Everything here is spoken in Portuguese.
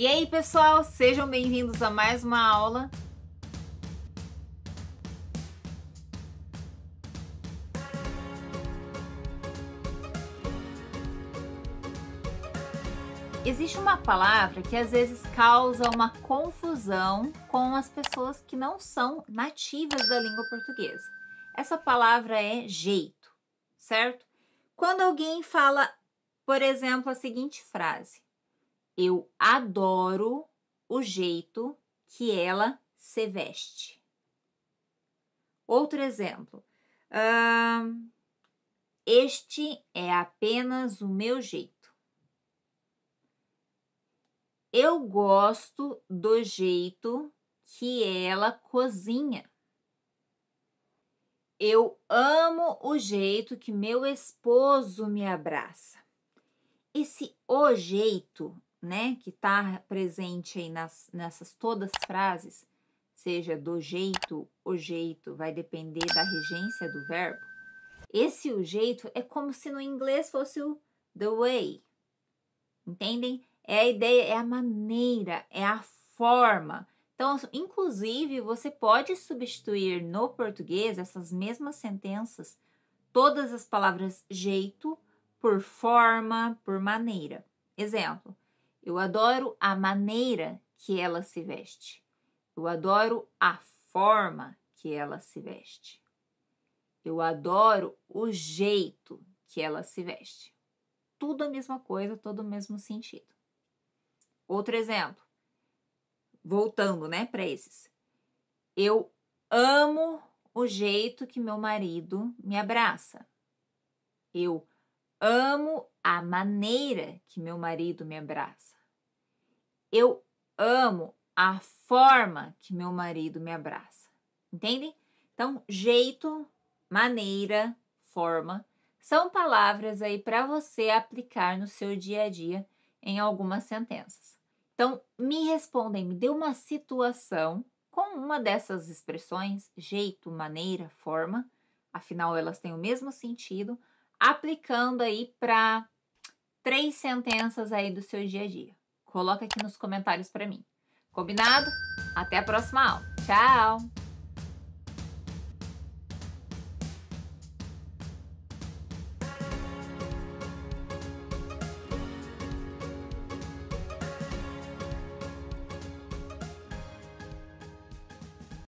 E aí, pessoal, sejam bem-vindos a mais uma aula. Existe uma palavra que às vezes causa uma confusão com as pessoas que não são nativas da língua portuguesa. Essa palavra é jeito, certo? Quando alguém fala, por exemplo, a seguinte frase: eu adoro o jeito que ela se veste. Outro exemplo. Uh, este é apenas o meu jeito. Eu gosto do jeito que ela cozinha. Eu amo o jeito que meu esposo me abraça. Esse o jeito né, que está presente aí nas, nessas todas as frases, seja do jeito, o jeito, vai depender da regência do verbo. Esse o jeito é como se no inglês fosse o the way. Entendem? É a ideia, é a maneira, é a forma. Então, inclusive, você pode substituir no português essas mesmas sentenças, todas as palavras jeito por forma, por maneira. Exemplo: eu adoro a maneira que ela se veste. Eu adoro a forma que ela se veste. Eu adoro o jeito que ela se veste. Tudo a mesma coisa, todo o mesmo sentido. Outro exemplo. Voltando, né, para esses. Eu amo o jeito que meu marido me abraça. Eu amo a maneira que meu marido me abraça. Eu amo a forma que meu marido me abraça. Entendem? Então, jeito, maneira, forma são palavras aí para você aplicar no seu dia a dia em algumas sentenças. Então, me respondem, me dê uma situação com uma dessas expressões, jeito, maneira, forma, afinal elas têm o mesmo sentido aplicando aí para três sentenças aí do seu dia a dia. Coloca aqui nos comentários para mim. Combinado? Até a próxima aula. Tchau!